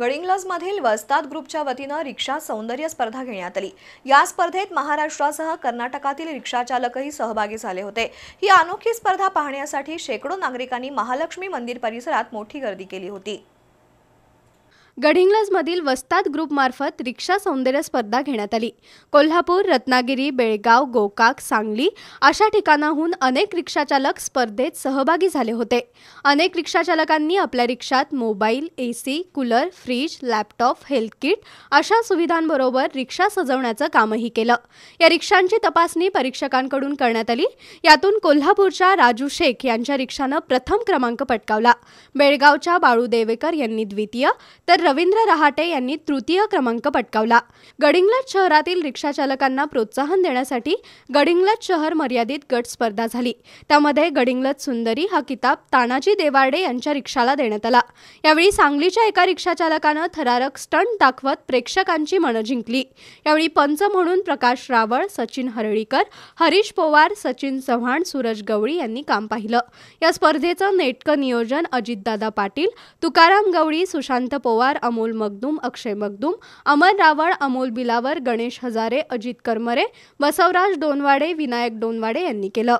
गडिंग्लजमधील वस्ताद ग्रुपच्या वतीनं रिक्षा सौंदर्य स्पर्धा घेण्यात आली या स्पर्धेत महाराष्ट्रासह कर्नाटकातील रिक्षाचालकही सहभागी झाले होते ही अनोखी स्पर्धा पाहण्यासाठी शेकडो नागरिकांनी महालक्ष्मी मंदिर परिसरात मोठी गर्दी केली होती मधील वस्ताद ग्रुपमार्फत रिक्षा सौंदर्य स्पर्धा घेण्यात आली कोल्हापूर रत्नागिरी बेळगाव गोकाक सांगली अशा ठिकाणाहून अनेक रिक्षाचालक स्पर्धेत सहभागी झाले होते अनेक रिक्षाचालकांनी आपल्या रिक्षात mobile AC cooler fridge laptop health kit अशा सुविधांबरोबर रिक्षा सजवण्याचं कामही केलं या रिक्षांची तपासणी परीक्षकांकडून करण्यात आली यातून कोल्हापूरच्या राजू शेख यांच्या रिक्षानं प्रथम क्रमांक पटकावला बेळगावच्या बाळू देवेकर यांनी द्वितीय तर रवींद्र रहाटे यांनी तृतीय क्रमांक पटकावला गडिंगलज शहरातील रिक्षाचालकांना प्रोत्साहन देण्यासाठी गडिंगलत शहर मर्यादित गट स्पर्धा झाली त्यामध्ये गडिंगलत सुंदरी हा किताब तानाजी देवाडे यांच्या रिक्षाला देण्यात आला यावेळी सांगलीच्या एका रिक्षाचालकानं थरारक स्टंट दाखवत प्रेक्षकांची मनं जिंकली यावेळी पंच म्हणून प्रकाश रावळ सचिन हरळीकर हरीश पवार सचिन चव्हाण सूरज गवळी यांनी काम पाहिलं या स्पर्धेचं नेटकं नियोजन अजितदादा पाटील तुकाराम गवळी सुशांत पवार अमोल मगदूम अक्षय मगदूम अमर रावळ अमोल बिलावर गणेश हजारे अजित करमरे बसवराज डोनवाडे विनायक डोनवाडे यांनी केलं